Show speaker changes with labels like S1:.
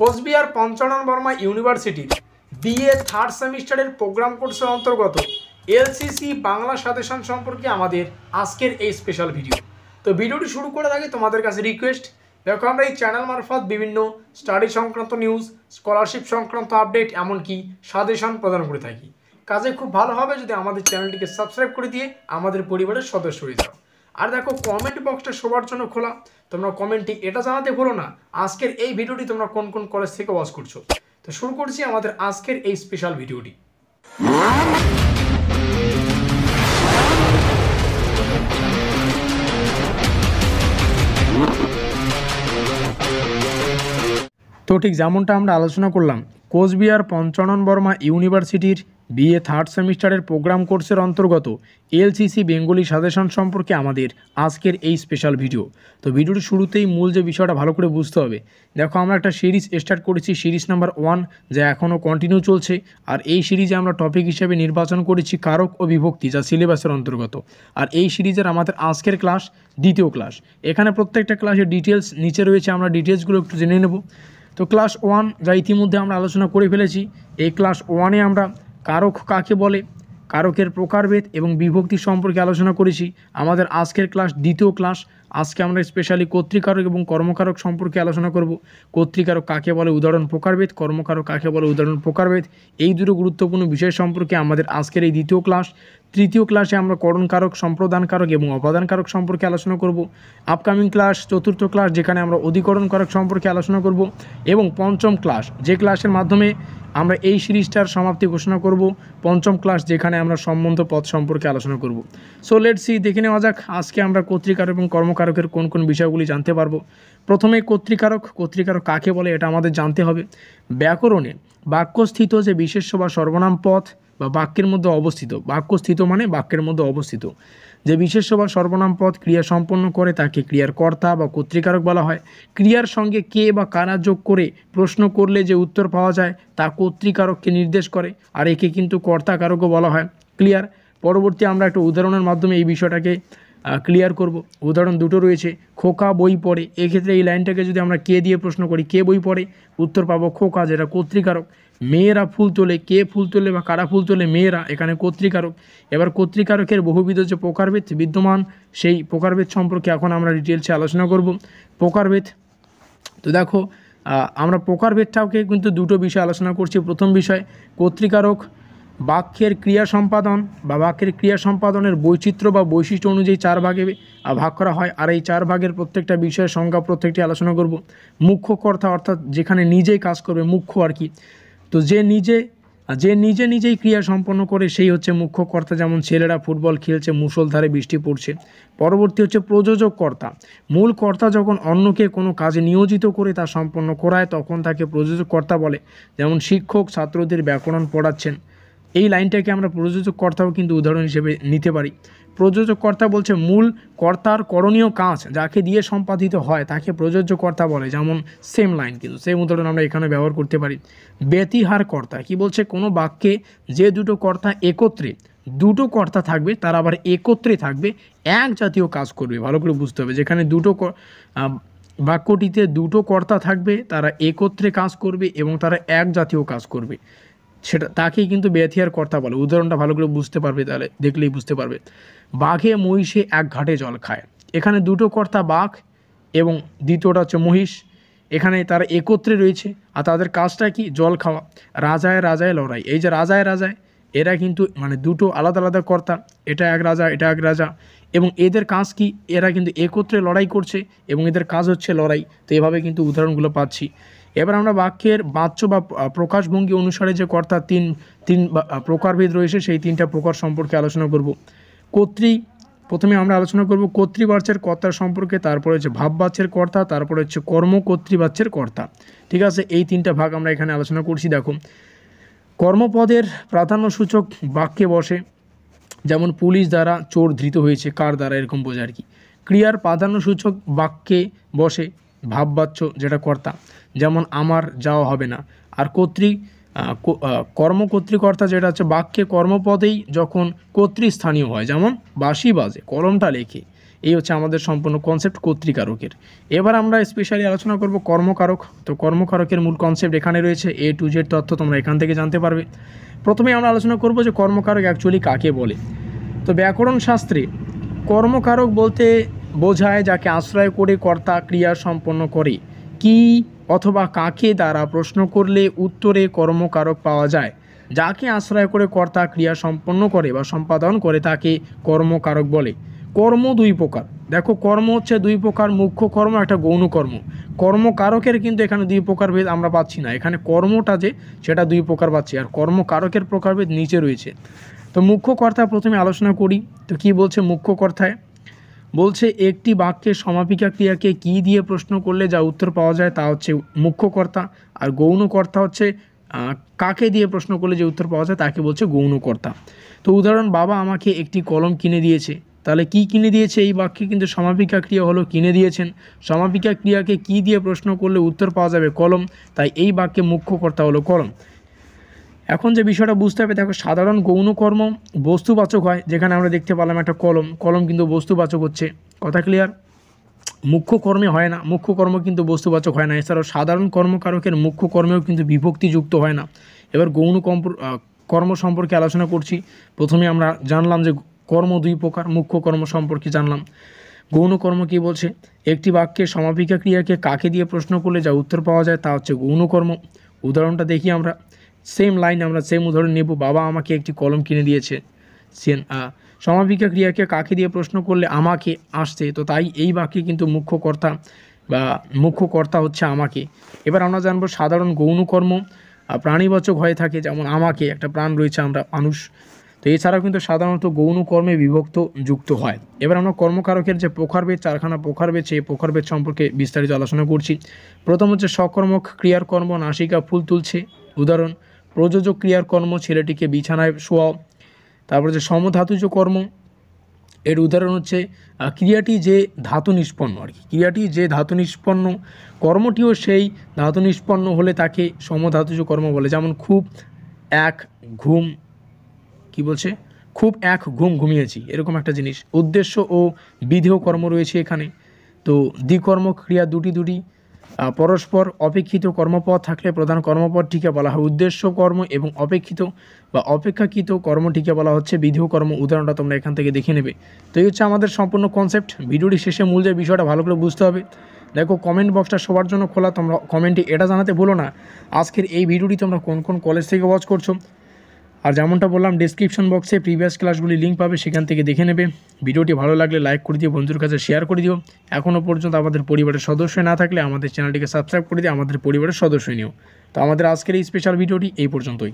S1: কোচবিহার পঞ্চানন বর্মা ইউনিভার্সিটির BA third সেমিস্টারের programme কোর্সের অন্তর্গত এলসিসি বাংলা সাজেশন সম্পর্কে আমাদের আজকের এই স্পেশাল ভিডিও তো ভিডিওটি শুরু করার আগে তোমাদের কাছে রিকোয়েস্ট দেখো আমরা এই চ্যানেল মারফত বিভিন্ন স্টাডি সংক্রান্ত নিউজ স্কলারশিপ সংক্রান্ত আপডেট এমনকি সাজেশন প্রদান করে থাকি কাজে খুব ভালো হবে যদি আমাদের চ্যানেলটিকে সাবস্ক্রাইব করে দিয়ে আমাদের পরিবারের সদস্য হয়ে যাও আর দেখো কমেন্ট বক্সটা সবার জন্য খোলা তোমরা কমেন্টটি এটা জানাতে ভুলো না আজকের এই ভিডিওটি তোমরা কোন কোন কলেজ থেকে ওয়াচ করছো তো শুরু করছি আমাদের আজকের এই স্পেশাল ভিডিওটি তো ঠিক যেমনটা আমরা আলোচনা করলাম কোচবিহার পঞ্চানন বর্মা ইউনিভার্সিটির বিএ থার্ড সেমিস্টারের প্রোগ্রাম কোর্সের অন্তর্গত এলসিসি বেঙ্গলি সাজেশন সম্পর্কে আমাদের আজকের এই স্পেশাল ভিডিও তো ভিডিওর শুরুতেই মূল যে বিষয়টা ভালো করে বুঝতে হবে দেখো আমরা একটা সিরিজ স্টার্ট করেছি সিরিজ নাম্বার ওয়ান যা এখনও কন্টিনিউ চলছে আর এই সিরিজে আমরা টপিক হিসেবে নির্বাচন করেছি কারক ও বিভক্তি যা সিলেবাসের অন্তর্গত আর এই সিরিজের আমাদের আজকের ক্লাস দ্বিতীয় ক্লাস এখানে প্রত্যেকটা ক্লাসের ডিটেলস নিচে রয়েছে আমরা ডিটেলসগুলো একটু জেনে নেব তো ক্লাস ওয়ান যা ইতিমধ্যে আমরা আলোচনা করে ফেলেছি এই ক্লাস ওয়ানে আমরা কারক কাকে বলে কারকের প্রকারভেদ এবং বিভক্তি সম্পর্কে আলোচনা করেছি আমাদের আজকের ক্লাস দ্বিতীয় ক্লাস আজকে আমরা স্পেশালি কর্তৃকারক এবং কর্মকারক সম্পর্কে আলোচনা করব কর্তৃকারক কাকে বলে উদাহরণ প্রকারভেদ কর্মকারক কাকে বলে উদাহরণ প্রকারভেদ এই দুটো গুরুত্বপূর্ণ বিষয় সম্পর্কে আমাদের আজকের এই দ্বিতীয় ক্লাস তৃতীয় ক্লাসে আমরা করণকারক সম্প্রদানকারক এবং অপাদানকারক সম্পর্কে আলোচনা করব আপকামিং ক্লাস চতুর্থ ক্লাস যেখানে আমরা অধিকরণকারক সম্পর্কে আলোচনা করব এবং পঞ্চম ক্লাস যে ক্লাসের মাধ্যমে আমরা এই সিরিজটার সমাপ্তি ঘোষণা করব পঞ্চম ক্লাস যেখানে আমরা সম্বন্ধ পথ সম্পর্কে আলোচনা করব সো লেট সি দেখে নেওয়া যাক আজকে আমরা কর্তৃকার এবং কর্মকার কর্তৃকারকের কোন কোন বিষয়গুলি জানতে পারবো প্রথমে কর্তৃকারক কর্তৃকারক কাকে বলে এটা আমাদের জানতে হবে ব্যাকরণে বাক্যস্থিত যে বিশেষ্য বা সর্বনাম পথ বা বাক্যের মধ্যে অবস্থিত বাক্যস্থিত মানে বাক্যের মধ্যে অবস্থিত যে বিশেষ্য বা সর্বনাম পথ ক্রিয়া সম্পন্ন করে তাকে ক্রিয়ার কর্তা বা কর্তৃকারক বলা হয় ক্রিয়ার সঙ্গে কে বা কারা যোগ করে প্রশ্ন করলে যে উত্তর পাওয়া যায় তা কর্তৃকারককে নির্দেশ করে আর একে কিন্তু কর্তাকারকও বলা হয় ক্লিয়ার পরবর্তী আমরা একটা উদাহরণের মাধ্যমে এই বিষয়টাকে ক্লিয়ার করব উদাহরণ দুটো রয়েছে খোকা বই পড়ে এক্ষেত্রে এই লাইনটাকে যদি আমরা কে দিয়ে প্রশ্ন করি কে বই পড়ে উত্তর পাবো খোকা যেটা কর্তৃকারক মেয়েরা ফুল তোলে কে ফুল তোলে বা কারা ফুল তোলে মেয়েরা এখানে কর্তৃকারক এবার কর্তৃকারকের বহুবিধ যে প্রকারভেদ বিদ্যমান সেই প্রকারভেদ সম্পর্কে এখন আমরা ডিটেলসে আলোচনা করব প্রকারভেদ তো দেখো আমরা প্রকারভেদটাকে কিন্তু দুটো বিষয় আলোচনা করছি প্রথম বিষয় কর্তৃকারক বাক্যের ক্রিয়া সম্পাদন বা বাক্যের ক্রিয়া সম্পাদনের বৈচিত্র্য বা বৈশিষ্ট্য অনুযায়ী চার ভাগে ভাগ করা হয় আর এই চার ভাগের প্রত্যেকটা বিষয়ের সংজ্ঞা প্রত্যেকটি আলোচনা করব মুখ্য কর্তা অর্থাৎ যেখানে নিজেই কাজ করবে মুখ্য আর কি তো যে নিজে যে নিজে নিজেই ক্রিয়া সম্পন্ন করে সেই হচ্ছে মুখ্য কর্তা যেমন ছেলেরা ফুটবল খেলছে মুসলধারে বৃষ্টি পড়ছে পরবর্তী হচ্ছে প্রযোজক কর্তা মূল কর্তা যখন অন্যকে কোনো কাজে নিয়োজিত করে তা সম্পন্ন করায় তখন তাকে প্রযোজক কর্তা বলে যেমন শিক্ষক ছাত্রদের ব্যাকরণ পড়াচ্ছেন এই লাইনটাকে আমরা প্রযোজক কর্তাও কিন্তু উদাহরণ হিসেবে নিতে পারি প্রযোজক কর্তা বলছে মূল কর্তার করণীয় কাজ যাকে দিয়ে সম্পাদিত হয় তাকে প্রযোজ্য কর্তা বলে যেমন সেম লাইন কিন্তু সেম উদাহরণ আমরা এখানে ব্যবহার করতে পারি ব্যতিহার কর্তা কি বলছে কোনো বাক্যে যে দুটো কর্তা একত্রে দুটো কর্তা থাকবে তারা আবার একত্রে থাকবে এক জাতীয় কাজ করবে ভালো করে বুঝতে হবে যেখানে দুটো বাক্যটিতে দুটো কর্তা থাকবে তারা একত্রে কাজ করবে এবং তারা এক জাতীয় কাজ করবে সেটা তাকেই কিন্তু বেথিয়ার কর্তা বলে উদাহরণটা ভালো করে বুঝতে পারবে তাহলে দেখলেই বুঝতে পারবে বাঘে মহিষে এক ঘাটে জল খায় এখানে দুটো কর্তা বাঘ এবং দ্বিতীয়টা হচ্ছে মহিষ এখানে তারা একত্রে রয়েছে আর তাদের কাজটা কি জল খাওয়া রাজায় রাজায় লড়াই এই যে রাজায় রাজায় এরা কিন্তু মানে দুটো আলাদা আলাদা কর্তা এটা এক রাজা এটা এক রাজা এবং এদের কাজ কি এরা কিন্তু একত্রে লড়াই করছে এবং এদের কাজ হচ্ছে লড়াই তো এভাবে কিন্তু উদাহরণগুলো পাচ্ছি এবার আমরা বাক্যের বাচ্য বা প্রকাশভঙ্গি অনুসারে যে কর্তা তিন তিন প্রকারভেদ রয়েছে সেই তিনটা প্রকার সম্পর্কে আলোচনা করব কর্তৃক প্রথমে আমরা আলোচনা করব কর্তৃবাচ্যের কর্তার সম্পর্কে তারপরে হচ্ছে ভাববাচ্যের কর্তা তারপরে হচ্ছে কর্ম কর্তৃবাচ্যের কর্তা ঠিক আছে এই তিনটা ভাগ আমরা এখানে আলোচনা করছি দেখো কর্মপদের প্রাধান্যসূচক বাক্যে বসে যেমন পুলিশ দ্বারা চোর ধৃত হয়েছে কার দ্বারা এরকম বোঝা আর কি ক্রিয়ার প্রাধান্যসূচক বাক্যে বসে ভাববাচ্য যেটা কর্তা যেমন আমার যাওয়া হবে না আর কর্তৃক কর্মকর্তৃকর্তা যেটা হচ্ছে বাক্যে কর্মপদেই যখন কর্তৃস্থানীয় হয় যেমন বাসি বাজে কলমটা লেখে এই হচ্ছে আমাদের সম্পূর্ণ কনসেপ্ট কর্তৃকারকের এবার আমরা স্পেশালি আলোচনা করব কর্মকারক তো কর্মকারকের মূল কনসেপ্ট এখানে রয়েছে এ টু জেড তথ্য তোমরা এখান থেকে জানতে পারবে প্রথমে আমরা আলোচনা করব যে কর্মকারক অ্যাকচুয়ালি কাকে বলে তো ব্যাকরণ শাস্ত্রে কর্মকারক বলতে বোঝায় যাকে আশ্রয় করে কর্তা ক্রিয়া সম্পন্ন করে কি অথবা কাকে দ্বারা প্রশ্ন করলে উত্তরে কর্মকারক পাওয়া যায় যাকে আশ্রয় করে কর্তা ক্রিয়া সম্পন্ন করে বা সম্পাদন করে তাকে কর্মকারক বলে কর্ম দুই প্রকার দেখো কর্ম হচ্ছে দুই প্রকার মুখ্য কর্ম একটা গৌণ কর্ম কর্মকারকের কিন্তু এখানে দুই প্রকার ভেদ আমরা পাচ্ছি না এখানে কর্মটা যে সেটা দুই প্রকার পাচ্ছি আর কর্মকারকের প্রকারভেদ নিচে রয়েছে তো মুখ্য কর্তা প্রথমে আলোচনা করি তো কি বলছে মুখ্য কর্তায় বলছে একটি বাক্যে সমাপিকা ক্রিয়াকে কি দিয়ে প্রশ্ন করলে যা উত্তর পাওয়া যায় তা হচ্ছে মুখ্যকর্তা আর গৌণকর্তা হচ্ছে কাকে দিয়ে প্রশ্ন করলে যে উত্তর পাওয়া যায় তাকে বলছে গৌণকর্তা তো উদাহরণ বাবা আমাকে একটি কলম কিনে দিয়েছে তাহলে কি কিনে দিয়েছে এই বাক্যে কিন্তু সমাপিকা ক্রিয়া হলো কিনে দিয়েছেন সমাপিকা ক্রিয়াকে কি দিয়ে প্রশ্ন করলে উত্তর পাওয়া যাবে কলম তাই এই বাক্যে মুখ্যকর্তা হলো কলম এখন যে বিষয়টা বুঝতে হবে দেখো সাধারণ গৌণকর্ম বস্তুবাচক হয় যেখানে আমরা দেখতে পেলাম একটা কলম কলম কিন্তু বস্তুবাচক হচ্ছে কথা ক্লিয়ার মুখ্য কর্মে হয় না মুখ্য কর্ম কিন্তু বস্তুবাচক হয় না এছাড়াও সাধারণ কর্মকারকের মুখ্য কর্মেও কিন্তু বিভক্তিযুক্ত হয় না এবার গৌণ কর্ম সম্পর্কে আলোচনা করছি প্রথমে আমরা জানলাম যে কর্ম দুই প্রকার মুখ্য কর্ম সম্পর্কে জানলাম গৌণ কর্ম কী বলছে একটি বাক্যে সমাপিকা ক্রিয়াকে কাকে দিয়ে প্রশ্ন করলে যা উত্তর পাওয়া যায় তা হচ্ছে গৌণ কর্ম উদাহরণটা দেখি আমরা সেম লাইন আমরা সেম উদাহরণ নেব বাবা আমাকে একটি কলম কিনে দিয়েছে সেন আ সমাপিকা ক্রিয়াকে কাকে দিয়ে প্রশ্ন করলে আমাকে আসছে তো তাই এই বাক্যে কিন্তু মুখ্য কর্তা বা মুখ্য কর্তা হচ্ছে আমাকে এবার আমরা জানবো সাধারণ গৌণকর্ম প্রাণীবাচক হয়ে থাকে যেমন আমাকে একটা প্রাণ রয়েছে আমরা মানুষ তো এছাড়াও কিন্তু সাধারণত গৌণ কর্মে বিভক্ত যুক্ত হয় এবার আমরা কর্মকারকের যে প্রকারভেদ চারখানা প্রকারভেদ সেই প্রকারভেদ সম্পর্কে বিস্তারিত আলোচনা করছি প্রথম হচ্ছে সকর্মক ক্রিয়ার কর্ম নাসিকা ফুল তুলছে উদাহরণ প্রযোজক ক্রিয়ার কর্ম ছেলেটিকে বিছানায় শোয়াও তারপর যে সমধাতুজ কর্ম এর উদাহরণ হচ্ছে ক্রিয়াটি যে ধাতু নিষ্পন্ন আর কি ক্রিয়াটি যে ধাতু নিষ্পন্ন কর্মটিও সেই ধাতু নিষ্পন্ন হলে তাকে সমধাতুজ কর্ম বলে যেমন খুব এক ঘুম কি বলছে খুব এক ঘুম ঘুমিয়েছি এরকম একটা জিনিস উদ্দেশ্য ও বিধেয় কর্ম রয়েছে এখানে তো দ্বিকর্ম ক্রিয়া দুটি দুটি পরস্পর অপেক্ষিত কর্মপদ থাকলে প্রধান কর্মপদটিকে বলা হয় উদ্দেশ্য কর্ম এবং অপেক্ষিত বা অপেক্ষাকৃত কর্মটিকে বলা হচ্ছে বিধেয় কর্ম উদাহরণটা তোমরা এখান থেকে দেখে নেবে তো এই হচ্ছে আমাদের সম্পূর্ণ কনসেপ্ট ভিডিওটি শেষে মূল যে বিষয়টা ভালো করে বুঝতে হবে দেখো কমেন্ট বক্সটা সবার জন্য খোলা তোমরা কমেন্টে এটা জানাতে ভুলো না আজকের এই ভিডিওটি তোমরা কোন কোন কলেজ থেকে ওয়াচ করছো আর যেমনটা বললাম ডিসক্রিপশন বক্সে প্রিভিয়াস ক্লাসগুলি লিঙ্ক পাবে সেখান থেকে দেখে নেবে ভিডিওটি ভালো লাগলে লাইক করে দিও বন্ধুর কাছে শেয়ার করে দিও এখনও পর্যন্ত আমাদের পরিবারের সদস্য না থাকলে আমাদের চ্যানেলটিকে সাবস্ক্রাইব করে দিয়ে আমাদের পরিবারের সদস্য নিও তো আমাদের আজকের এই স্পেশাল ভিডিওটি এই পর্যন্তই